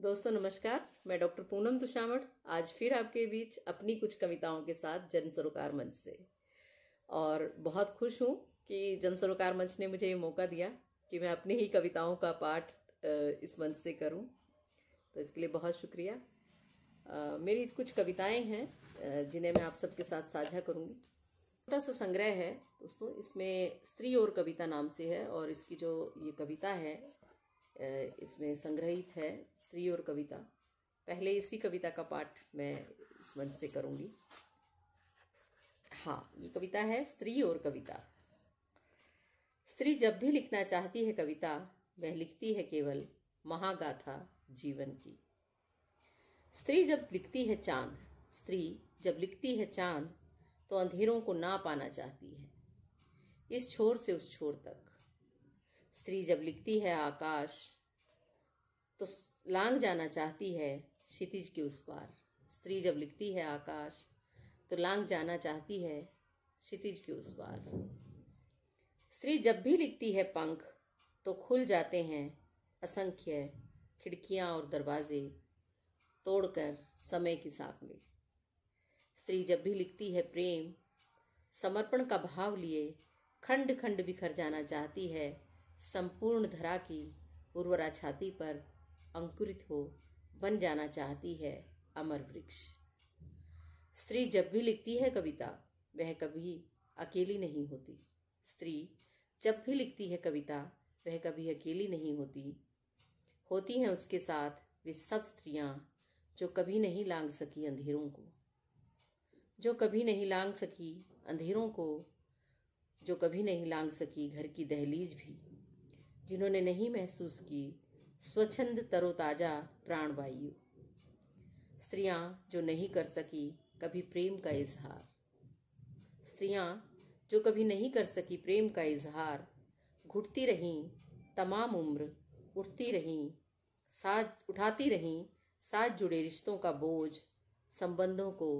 दोस्तों नमस्कार मैं डॉक्टर पूनम तुषावड़ आज फिर आपके बीच अपनी कुछ कविताओं के साथ जन सरोकार मंच से और बहुत खुश हूँ कि जन सरोकार मंच ने मुझे ये मौका दिया कि मैं अपनी ही कविताओं का पाठ इस मंच से करूँ तो इसके लिए बहुत शुक्रिया मेरी कुछ कविताएं हैं जिन्हें मैं आप सबके साथ साझा करूँगी छोटा सा संग्रह है दोस्तों इसमें स्त्री और कविता नाम से है और इसकी जो ये कविता है इसमें संग्रहित है स्त्री और कविता पहले इसी कविता का पाठ मैं इस मंच से करूँगी हाँ ये कविता है स्त्री और कविता स्त्री जब भी लिखना चाहती है कविता वह लिखती है केवल महागाथा जीवन की स्त्री जब लिखती है चांद स्त्री जब लिखती है चांद तो अंधेरों को ना पाना चाहती है इस छोर से उस छोर तक स्त्री जब लिखती है आकाश तो लांग जाना चाहती है क्षितिज के उस पार स्त्री जब लिखती है आकाश तो लांग जाना चाहती है क्षितिज के उस पार स्त्री जब भी लिखती है पंख तो खुल जाते हैं असंख्य खिड़कियां और दरवाजे तोड़कर समय की साख ले स्त्री जब भी लिखती है प्रेम समर्पण का भाव लिए खंड खंड बिखर जाना चाहती है संपूर्ण धरा की उर्वरा छाती पर अंकुरित हो बन जाना चाहती है अमर वृक्ष स्त्री जब भी लिखती है कविता वह कभी अकेली नहीं होती स्त्री जब भी लिखती है कविता वह कभी अकेली नहीं होती होती हैं उसके साथ वे सब स्त्रियां जो कभी नहीं लांग सकी अंधेरों को जो कभी नहीं लांग सकी अंधेरों को जो कभी नहीं लांग सकी घर की दहलीज भी जिन्होंने नहीं महसूस की स्वच्छंद तरोताजा प्राणवायु स्त्रियां जो नहीं कर सकी कभी प्रेम का इजहार स्त्रियां जो कभी नहीं कर सकी प्रेम का इजहार घुटती रहीं तमाम उम्र उठती रहीं साथ उठाती रहीं साथ जुड़े रिश्तों का बोझ संबंधों को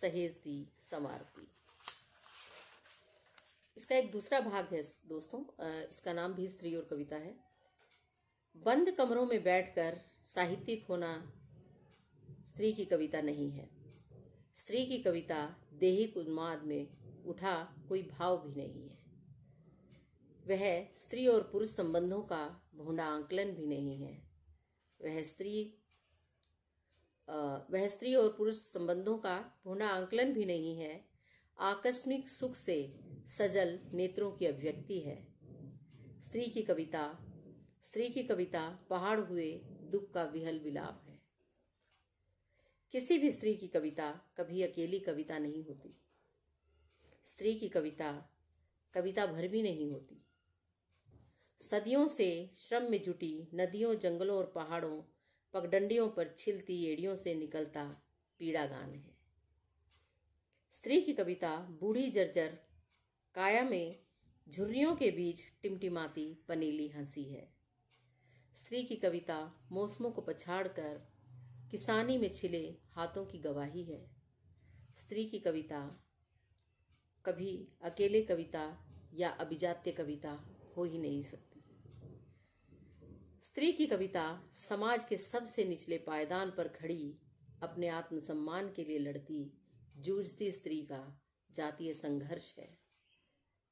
सहेजती संवारती इसका एक दूसरा भाग है दोस्तों इसका नाम भी स्त्री और कविता है बंद कमरों में बैठकर साहित्यिक होना स्त्री की कविता नहीं है स्त्री की कविता देहिक उन्माद में उठा कोई भाव भी नहीं है वह स्त्री और पुरुष संबंधों का भूडा आंकलन भी नहीं है वह स्त्री वह स्त्री और पुरुष संबंधों का भूडा आंकलन भी नहीं है आकस्मिक सुख से सजल नेत्रों की अभिव्यक्ति है स्त्री की कविता स्त्री की कविता पहाड़ हुए दुख का विहल विलाप है किसी भी स्त्री की कविता कभी अकेली कविता नहीं होती स्त्री की कविता कविता भर भी नहीं होती सदियों से श्रम में जुटी नदियों जंगलों और पहाड़ों पगडंडियों पर छिलती एड़ियों से निकलता पीड़ा गान है स्त्री की कविता बूढ़ी जर्जर काया में झुर्रियों के बीच टिमटिमाती पनीली हंसी है स्त्री की कविता मौसमों को पछाड़ कर किसानी में छिले हाथों की गवाही है स्त्री की कविता कभी अकेले कविता या अभिजात्य कविता हो ही नहीं सकती स्त्री की कविता समाज के सबसे निचले पायदान पर खड़ी अपने आत्मसम्मान के लिए लड़ती जूझती स्त्री का जातीय संघर्ष है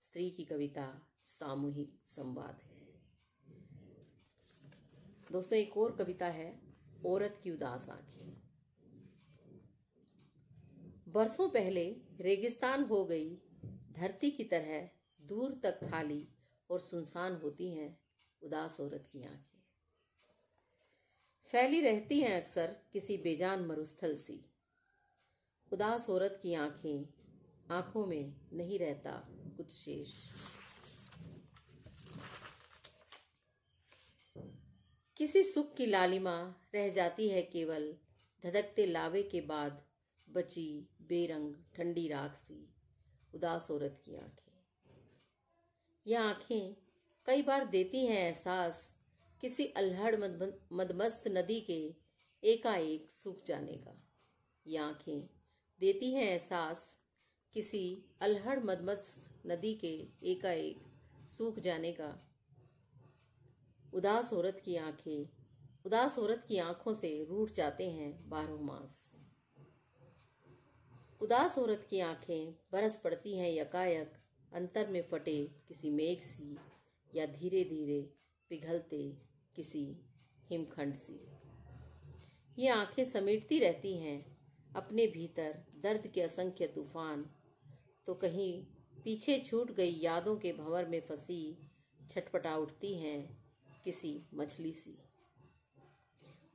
स्त्री की कविता सामूहिक संवाद है दोस्तों एक और कविता है औरत की उदास आंखें बरसों पहले रेगिस्तान हो गई धरती की तरह दूर तक खाली और सुनसान होती हैं उदास औरत की आंखें फैली रहती हैं अक्सर किसी बेजान मरुस्थल सी उदास औरत की आंखें आंखों में नहीं रहता कुछ शेष किसी सुख की लालिमा रह जाती है केवल धधकते लावे के बाद बची बेरंग ठंडी राख सी उदास औरत की आंखें यह आंखें कई बार देती हैं एहसास किसी अल्हड़ मदमस्त नदी के एकाएक सूख जाने का ये आंखें देती हैं एहसास किसी अलहड़ मदमस्त नदी के एकाएक सूख जाने का उदास औरत की आंखें उदास औरत की आंखों से रूठ जाते हैं बारह मास उदास औरत की आंखें बरस पड़ती हैं यकायक अंतर में फटे किसी मेघ सी या धीरे धीरे पिघलते किसी हिमखंड सी ये आंखें समेटती रहती हैं अपने भीतर दर्द के असंख्य तूफान तो कहीं पीछे छूट गई यादों के भंवर में फंसी छटपटा उठती हैं किसी मछली सी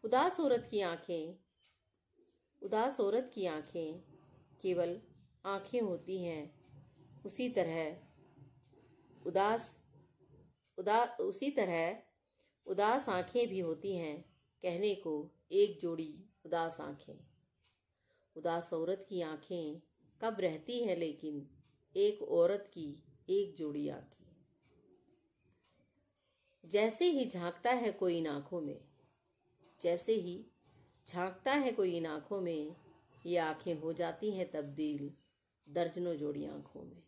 उदास औरत की आंखें उदास औरत की आंखें केवल आंखें होती हैं उसी तरह उदास उदा उसी तरह उदास आंखें भी होती हैं कहने को एक जोड़ी उदास आंखें उदास औरत की आंखें कब रहती है लेकिन एक औरत की एक जोड़ी आंखें जैसे ही झांकता है कोई इन आँखों में जैसे ही झांकता है कोई इन आँखों में ये आँखें हो जाती हैं तब्दील दर्जनों जोड़ी आँखों में